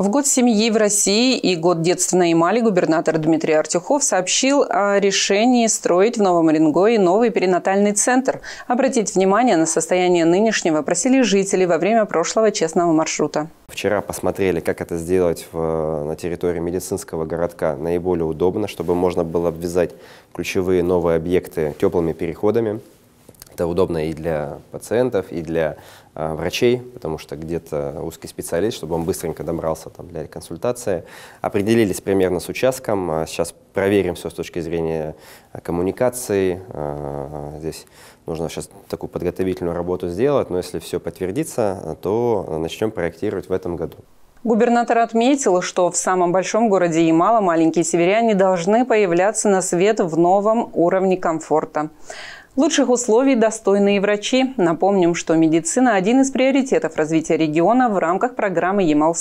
В год семьи в России и год детства на Ямале губернатор Дмитрий Артюхов сообщил о решении строить в Новом Оренгое новый перинатальный центр. Обратить внимание на состояние нынешнего просили жители во время прошлого честного маршрута. Вчера посмотрели, как это сделать в, на территории медицинского городка наиболее удобно, чтобы можно было обвязать ключевые новые объекты теплыми переходами. Это удобно и для пациентов, и для э, врачей, потому что где-то узкий специалист, чтобы он быстренько добрался там, для консультации. Определились примерно с участком. А, сейчас проверим все с точки зрения а, коммуникации. Э, здесь нужно сейчас такую подготовительную работу сделать, но если все подтвердится, то начнем проектировать в этом году. Губернатор отметил, что в самом большом городе Ямала маленькие северяне должны появляться на свет в новом уровне комфорта. Лучших условий достойны и врачи. Напомним, что медицина – один из приоритетов развития региона в рамках программы ямал